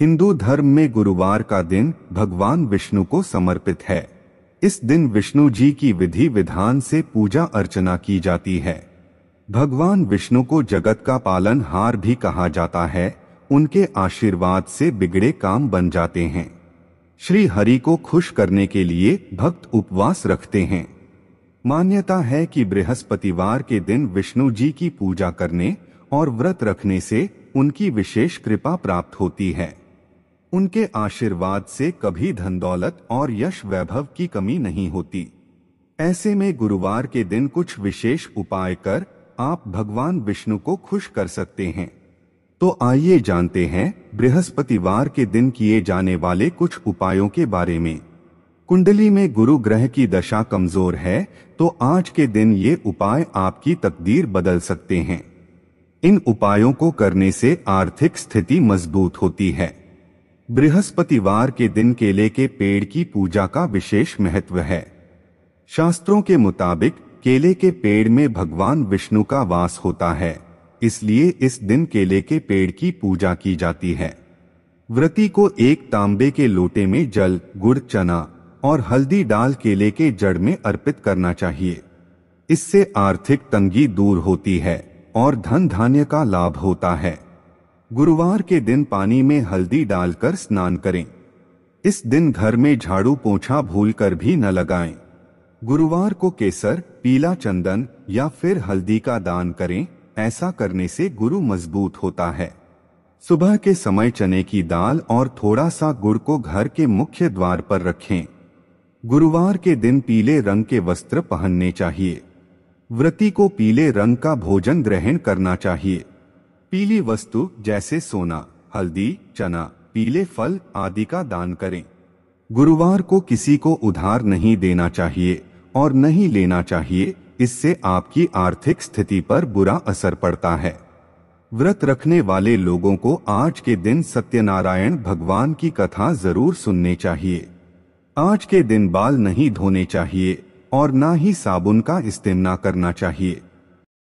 हिंदू धर्म में गुरुवार का दिन भगवान विष्णु को समर्पित है इस दिन विष्णु जी की विधि विधान से पूजा अर्चना की जाती है भगवान विष्णु को जगत का पालन हार भी कहा जाता है उनके आशीर्वाद से बिगड़े काम बन जाते हैं श्री हरि को खुश करने के लिए भक्त उपवास रखते हैं मान्यता है कि बृहस्पतिवार के दिन विष्णु जी की पूजा करने और व्रत रखने से उनकी विशेष कृपा प्राप्त होती है उनके आशीर्वाद से कभी धन दौलत और यश वैभव की कमी नहीं होती ऐसे में गुरुवार के दिन कुछ विशेष उपाय कर आप भगवान विष्णु को खुश कर सकते हैं तो आइए जानते हैं बृहस्पतिवार के दिन किए जाने वाले कुछ उपायों के बारे में कुंडली में गुरु ग्रह की दशा कमजोर है तो आज के दिन ये उपाय आपकी तकदीर बदल सकते हैं इन उपायों को करने से आर्थिक स्थिति मजबूत होती है बृहस्पतिवार के दिन केले के पेड़ की पूजा का विशेष महत्व है शास्त्रों के मुताबिक केले के पेड़ में भगवान विष्णु का वास होता है इसलिए इस दिन केले के पेड़ की पूजा की जाती है व्रती को एक तांबे के लोटे में जल गुड़ चना और हल्दी डाल केले के जड़ में अर्पित करना चाहिए इससे आर्थिक तंगी दूर होती है और धन धान्य का लाभ होता है गुरुवार के दिन पानी में हल्दी डालकर स्नान करें इस दिन घर में झाड़ू पोछा भूल कर भी न लगाएं। गुरुवार को केसर पीला चंदन या फिर हल्दी का दान करें ऐसा करने से गुरु मजबूत होता है सुबह के समय चने की दाल और थोड़ा सा गुड़ को घर के मुख्य द्वार पर रखें गुरुवार के दिन पीले रंग के वस्त्र पहनने चाहिए व्रति को पीले रंग का भोजन ग्रहण करना चाहिए पीली वस्तु जैसे सोना हल्दी चना पीले फल आदि का दान करें गुरुवार को किसी को उधार नहीं देना चाहिए और नहीं लेना चाहिए इससे आपकी आर्थिक स्थिति पर बुरा असर पड़ता है व्रत रखने वाले लोगों को आज के दिन सत्यनारायण भगवान की कथा जरूर सुनने चाहिए आज के दिन बाल नहीं धोने चाहिए और ना ही साबुन का इस्तेमाल करना चाहिए